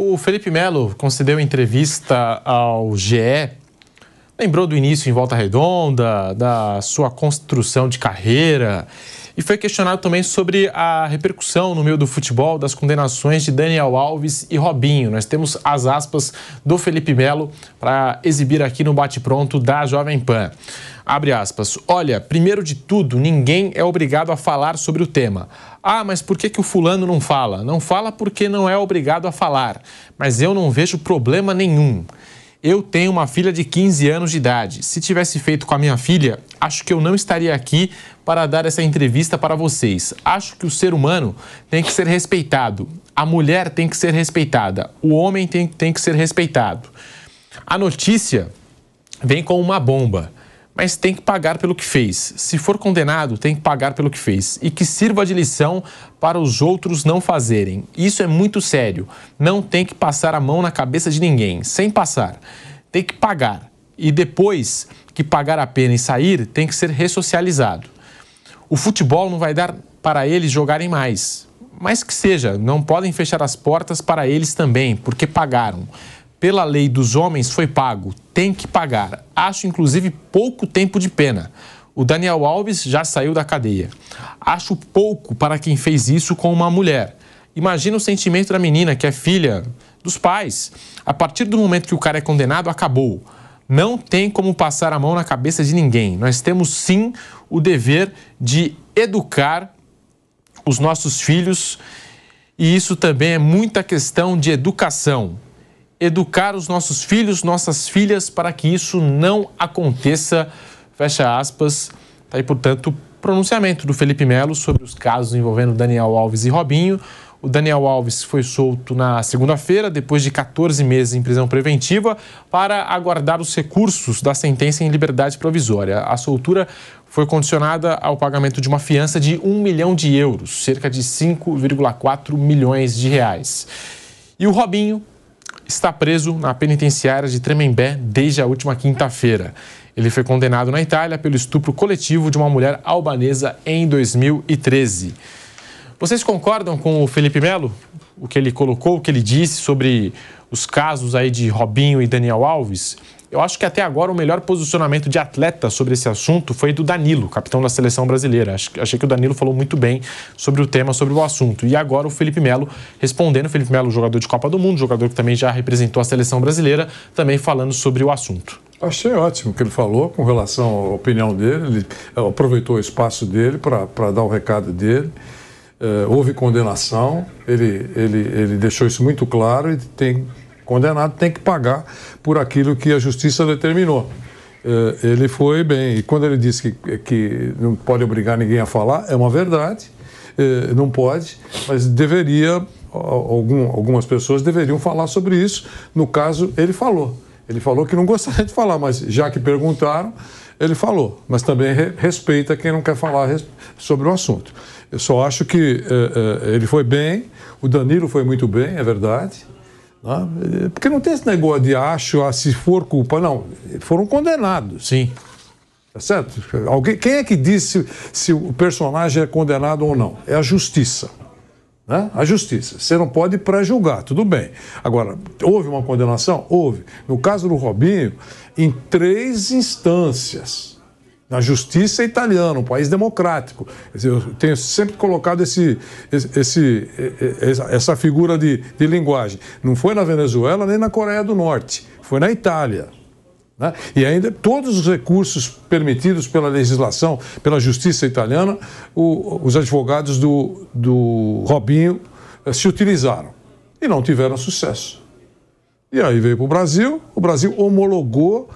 O Felipe Melo concedeu entrevista ao GE, lembrou do início em Volta Redonda, da sua construção de carreira e foi questionado também sobre a repercussão no meio do futebol das condenações de Daniel Alves e Robinho. Nós temos as aspas do Felipe Melo para exibir aqui no bate-pronto da Jovem Pan. Abre aspas. Olha, primeiro de tudo, ninguém é obrigado a falar sobre o tema. Ah, mas por que, que o fulano não fala? Não fala porque não é obrigado a falar. Mas eu não vejo problema nenhum. Eu tenho uma filha de 15 anos de idade. Se tivesse feito com a minha filha, acho que eu não estaria aqui para dar essa entrevista para vocês. Acho que o ser humano tem que ser respeitado. A mulher tem que ser respeitada. O homem tem, tem que ser respeitado. A notícia vem com uma bomba mas tem que pagar pelo que fez. Se for condenado, tem que pagar pelo que fez e que sirva de lição para os outros não fazerem. Isso é muito sério. Não tem que passar a mão na cabeça de ninguém, sem passar. Tem que pagar e depois que pagar a pena e sair, tem que ser ressocializado. O futebol não vai dar para eles jogarem mais, mas que seja, não podem fechar as portas para eles também, porque pagaram pela lei dos homens foi pago, tem que pagar. Acho inclusive pouco tempo de pena. O Daniel Alves já saiu da cadeia. Acho pouco para quem fez isso com uma mulher. Imagina o sentimento da menina, que é filha dos pais. A partir do momento que o cara é condenado, acabou. Não tem como passar a mão na cabeça de ninguém. Nós temos sim o dever de educar os nossos filhos e isso também é muita questão de educação educar os nossos filhos, nossas filhas, para que isso não aconteça. Fecha aspas. Está aí, portanto, pronunciamento do Felipe Melo sobre os casos envolvendo Daniel Alves e Robinho. O Daniel Alves foi solto na segunda-feira, depois de 14 meses em prisão preventiva, para aguardar os recursos da sentença em liberdade provisória. A soltura foi condicionada ao pagamento de uma fiança de 1 milhão de euros, cerca de 5,4 milhões de reais. E o Robinho está preso na penitenciária de Tremembé desde a última quinta-feira. Ele foi condenado na Itália pelo estupro coletivo de uma mulher albanesa em 2013. Vocês concordam com o Felipe Melo? O que ele colocou, o que ele disse sobre os casos aí de Robinho e Daniel Alves? Eu acho que até agora o melhor posicionamento de atleta sobre esse assunto foi do Danilo, capitão da seleção brasileira. Achei que o Danilo falou muito bem sobre o tema, sobre o assunto. E agora o Felipe Melo respondendo. O Felipe Melo, jogador de Copa do Mundo, jogador que também já representou a seleção brasileira, também falando sobre o assunto. Achei ótimo o que ele falou com relação à opinião dele. Ele eh, aproveitou o espaço dele para dar o recado dele. É, houve condenação, ele, ele, ele deixou isso muito claro e tem condenado tem que pagar por aquilo que a justiça determinou. É, ele foi bem. E quando ele disse que, que não pode obrigar ninguém a falar, é uma verdade, é, não pode, mas deveria, algumas pessoas deveriam falar sobre isso. No caso, ele falou. Ele falou que não gostaria de falar, mas já que perguntaram, ele falou. Mas também respeita quem não quer falar sobre o assunto. Eu só acho que é, ele foi bem, o Danilo foi muito bem, é verdade né? Porque não tem esse negócio de acho, ah, se for culpa. Não, foram condenados, sim. Tá certo? Alguém, quem é que diz se, se o personagem é condenado ou não? É a justiça. Né? A justiça. Você não pode pré-julgar, tudo bem. Agora, houve uma condenação? Houve. No caso do Robinho, em três instâncias na justiça italiana, um país democrático. Eu tenho sempre colocado esse, esse, essa figura de, de linguagem. Não foi na Venezuela nem na Coreia do Norte, foi na Itália. Né? E ainda todos os recursos permitidos pela legislação, pela justiça italiana, o, os advogados do, do Robinho eh, se utilizaram e não tiveram sucesso. E aí veio para o Brasil, o Brasil homologou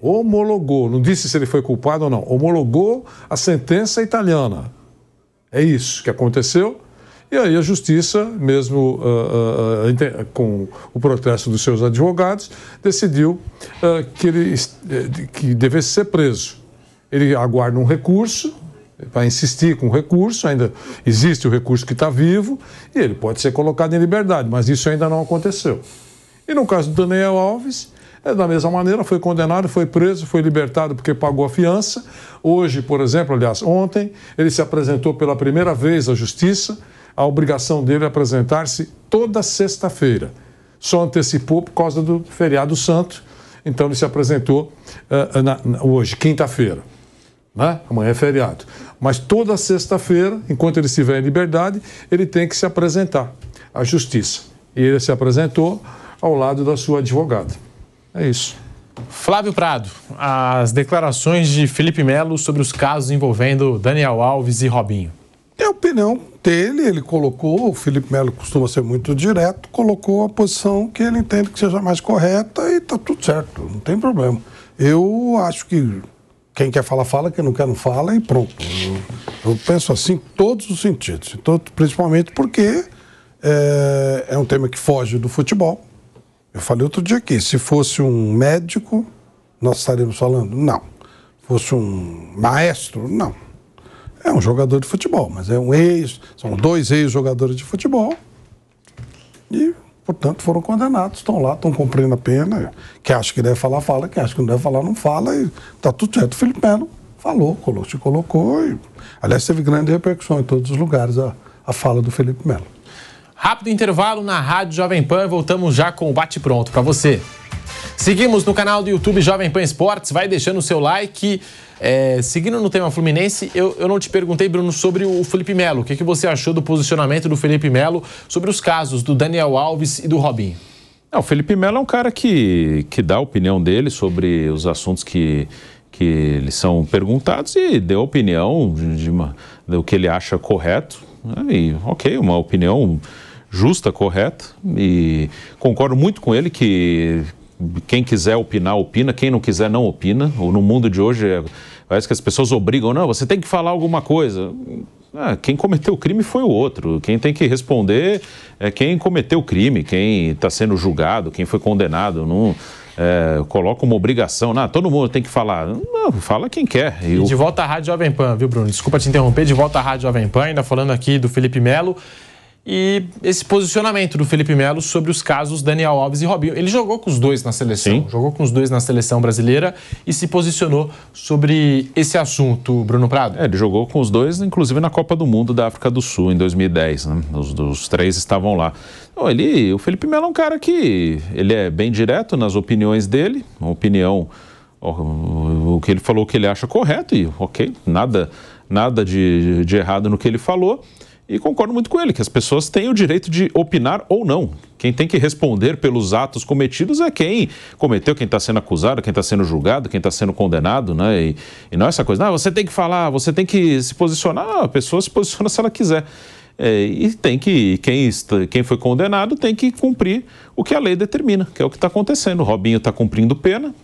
homologou, não disse se ele foi culpado ou não, homologou a sentença italiana. É isso que aconteceu. E aí a justiça, mesmo uh, uh, com o protesto dos seus advogados, decidiu uh, que ele eh, que devesse ser preso. Ele aguarda um recurso, vai insistir com o recurso, ainda existe o recurso que está vivo, e ele pode ser colocado em liberdade, mas isso ainda não aconteceu. E no caso do Daniel Alves, é, da mesma maneira, foi condenado, foi preso, foi libertado porque pagou a fiança. Hoje, por exemplo, aliás, ontem, ele se apresentou pela primeira vez à justiça. A obrigação dele é apresentar-se toda sexta-feira. Só antecipou por causa do feriado santo. Então, ele se apresentou uh, na, na, hoje, quinta-feira. Né? Amanhã é feriado. Mas toda sexta-feira, enquanto ele estiver em liberdade, ele tem que se apresentar à justiça. E ele se apresentou ao lado da sua advogada. É isso. Flávio Prado, as declarações de Felipe Melo sobre os casos envolvendo Daniel Alves e Robinho. É a opinião dele, ele colocou, o Felipe Melo costuma ser muito direto, colocou a posição que ele entende que seja mais correta e está tudo certo, não tem problema. Eu acho que quem quer falar, fala, quem não quer, não fala e pronto. Eu, eu penso assim em todos os sentidos, todo principalmente porque é, é um tema que foge do futebol, eu falei outro dia aqui, se fosse um médico, nós estaríamos falando, não. Fosse um maestro, não. É um jogador de futebol, mas é um ex, são dois ex-jogadores de futebol. E, portanto, foram condenados, estão lá, estão cumprindo a pena. Quem acha que deve falar, fala. Quem acha que não deve falar, não fala. E está tudo certo. O Felipe Melo falou, colocou, se colocou. E... Aliás, teve grande repercussão em todos os lugares a, a fala do Felipe Melo. Rápido intervalo na Rádio Jovem Pan, voltamos já com o Bate Pronto para você. Seguimos no canal do YouTube Jovem Pan Esportes, vai deixando o seu like. É, seguindo no tema Fluminense, eu, eu não te perguntei, Bruno, sobre o Felipe Melo. O que, que você achou do posicionamento do Felipe Melo sobre os casos do Daniel Alves e do Robinho? Não, o Felipe Melo é um cara que, que dá a opinião dele sobre os assuntos que, que eles são perguntados e deu a opinião de uma, do que ele acha correto. Né? E, ok, uma opinião justa, correta, e concordo muito com ele que quem quiser opinar, opina, quem não quiser, não opina. no mundo de hoje, é, parece que as pessoas obrigam, não, você tem que falar alguma coisa. Ah, quem cometeu o crime foi o outro. Quem tem que responder é quem cometeu o crime, quem está sendo julgado, quem foi condenado. Não, é, coloca uma obrigação. Não, todo mundo tem que falar. Não, fala quem quer. Eu... E de volta à Rádio Jovem Pan, viu, Bruno? Desculpa te interromper. De volta à Rádio Jovem Pan, ainda falando aqui do Felipe Melo e esse posicionamento do Felipe Melo sobre os casos Daniel Alves e Robinho. Ele jogou com os dois na seleção, Sim. jogou com os dois na seleção brasileira e se posicionou sobre esse assunto, Bruno Prado. É, ele jogou com os dois, inclusive na Copa do Mundo da África do Sul em 2010, né? Os, os três estavam lá. Então, ele, o Felipe Melo é um cara que ele é bem direto nas opiniões dele, uma opinião o que ele falou que ele acha correto e ok, nada nada de, de errado no que ele falou. E concordo muito com ele, que as pessoas têm o direito de opinar ou não. Quem tem que responder pelos atos cometidos é quem cometeu, quem está sendo acusado, quem está sendo julgado, quem está sendo condenado, né? E, e, não é essa coisa, não, ah, você tem que falar, você tem que se posicionar, a pessoa se posiciona se ela quiser. É, e tem que, quem, quem foi condenado tem que cumprir o que a lei determina, que é o que está acontecendo. O Robinho está cumprindo pena,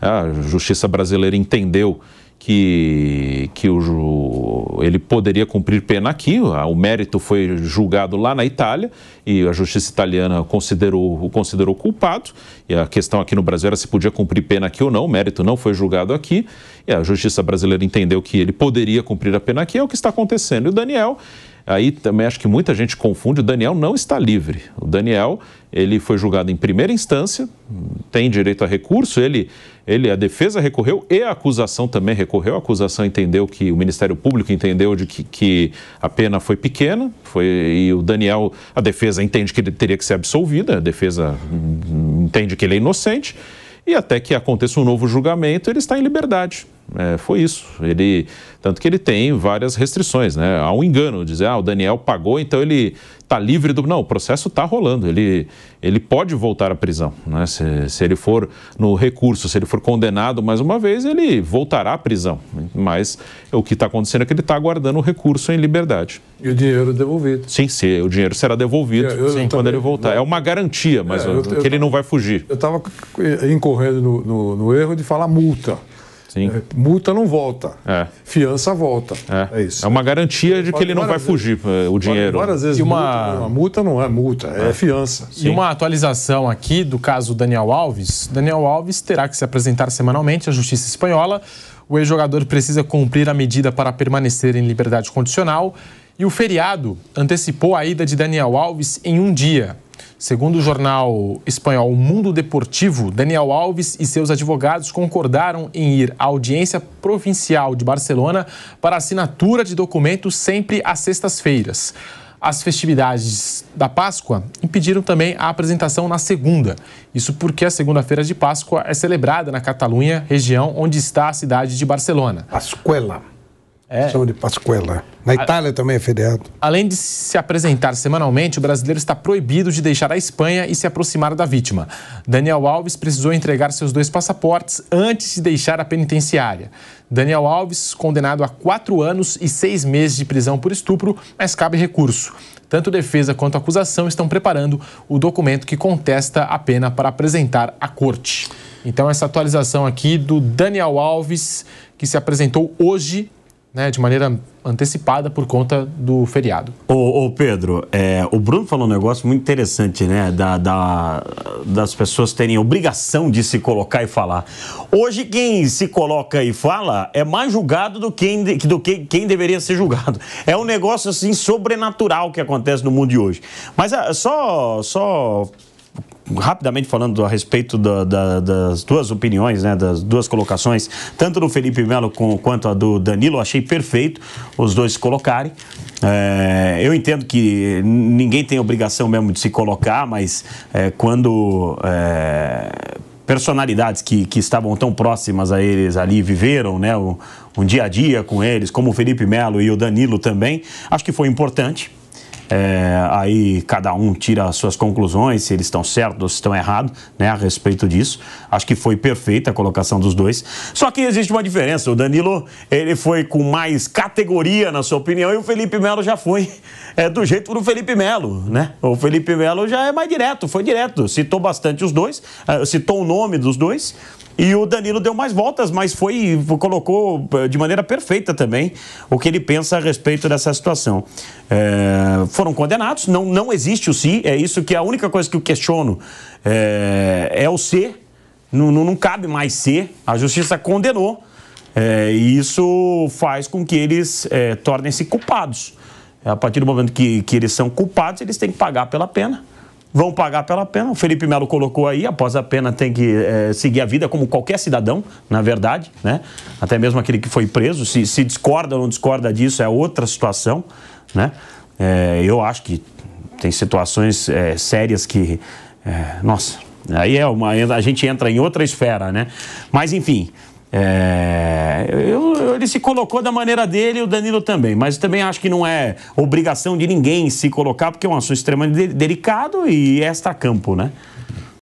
a justiça brasileira entendeu que, que o, ele poderia cumprir pena aqui, o mérito foi julgado lá na Itália e a justiça italiana considerou, o considerou culpado. E a questão aqui no Brasil era se podia cumprir pena aqui ou não, o mérito não foi julgado aqui. E a justiça brasileira entendeu que ele poderia cumprir a pena aqui, é o que está acontecendo. E o Daniel Aí também acho que muita gente confunde, o Daniel não está livre. O Daniel, ele foi julgado em primeira instância, tem direito a recurso, ele, ele a defesa recorreu e a acusação também recorreu. A acusação entendeu que o Ministério Público entendeu de que, que a pena foi pequena, foi e o Daniel, a defesa entende que ele teria que ser absolvida, a defesa hum, hum, entende que ele é inocente e até que aconteça um novo julgamento, ele está em liberdade. É, foi isso. Ele, tanto que ele tem várias restrições, né? Há um engano, dizer, ah, o Daniel pagou, então ele está livre do. Não, o processo está rolando. Ele, ele pode voltar à prisão, né? Se, se ele for no recurso, se ele for condenado mais uma vez, ele voltará à prisão. Mas o que está acontecendo é que ele está aguardando o recurso em liberdade. E o dinheiro devolvido. Sim, sim o dinheiro será devolvido eu, eu sim, quando ele voltar. Não... É uma garantia, mas é, eu, que ele não vai fugir. Eu estava incorrendo no, no, no erro de falar multa. Sim. É, multa não volta, é. fiança volta. É. é. isso. É uma garantia de que ele não vai fugir eh, o dinheiro. Várias vezes. E uma... Multa, é. uma multa não é multa, é, é, fiança. Sim. E uma atualização aqui do caso Daniel Alves. Daniel Alves terá que se apresentar semanalmente à Justiça Espanhola. O ex-jogador precisa cumprir a medida para permanecer em liberdade condicional. E o feriado antecipou a ida de Daniel Alves em um dia. Segundo o jornal espanhol Mundo Deportivo, Daniel Alves e seus advogados concordaram em ir à audiência provincial de Barcelona para assinatura de documentos sempre às sextas-feiras. As festividades da Páscoa impediram também a apresentação na segunda. Isso porque a segunda-feira de Páscoa é celebrada na Catalunha, região onde está a cidade de Barcelona. Pascuela. É. São de Pascuela. Na Itália também é feriado. Além de se apresentar semanalmente, o brasileiro está proibido de deixar a Espanha e se aproximar da vítima. Daniel Alves precisou entregar seus dois passaportes antes de deixar a penitenciária. Daniel Alves, condenado a quatro anos e seis meses de prisão por estupro, mas cabe recurso. Tanto defesa quanto acusação estão preparando o documento que contesta a pena para apresentar à corte. Então, essa atualização aqui do Daniel Alves, que se apresentou hoje né, de maneira antecipada por conta do feriado. Ô, ô Pedro, é, o Bruno falou um negócio muito interessante, né? Da, da, das pessoas terem obrigação de se colocar e falar. Hoje, quem se coloca e fala é mais julgado do que, do que quem deveria ser julgado. É um negócio, assim, sobrenatural que acontece no mundo de hoje. Mas ah, só, só rapidamente falando a respeito da, da, das duas opiniões, né, das duas colocações, tanto do Felipe Melo com, quanto a do Danilo, achei perfeito os dois se colocarem. É, eu entendo que ninguém tem obrigação mesmo de se colocar, mas é, quando. É, personalidades que, que estavam tão próximas a eles ali, viveram né, o um dia a dia com eles, como o Felipe Melo e o Danilo também, acho que foi importante é, aí cada um tira as suas conclusões, se eles estão certos ou se estão errados, né, a respeito disso. Acho que foi perfeita a colocação dos dois. Só que existe uma diferença. O Danilo, ele foi com mais categoria, na sua opinião, e o Felipe Melo já foi é, do jeito do Felipe Melo, né? O Felipe Melo já é mais direto, foi direto. Citou bastante os dois, é, citou o nome dos dois, e o Danilo deu mais voltas, mas foi colocou eh, de maneira perfeita também o que ele pensa a respeito dessa situação. É, foram condenados, não, não existe o si, é isso que é a única coisa que eu questiono é, é o ser, não, não, não, cabe mais ser, a justiça condenou é, e isso faz com que eles tornem-se culpados. A partir do momento que, que eles são culpados, eles têm que pagar pela pena vão pagar pela pena. O Felipe Melo colocou aí, após a pena tem que é, seguir a vida como qualquer cidadão, na verdade, né? Até mesmo aquele que foi preso, se, se discorda ou não discorda disso é outra situação, né? É, eu acho que tem situações é, sérias que, nossa, aí é uma, a gente entra em outra esfera, né? Mas enfim, é, eu, ele se colocou da maneira dele e o Danilo também, mas também acho que não é obrigação de ninguém se colocar, porque é um assunto extremamente delicado e é esta campo, né?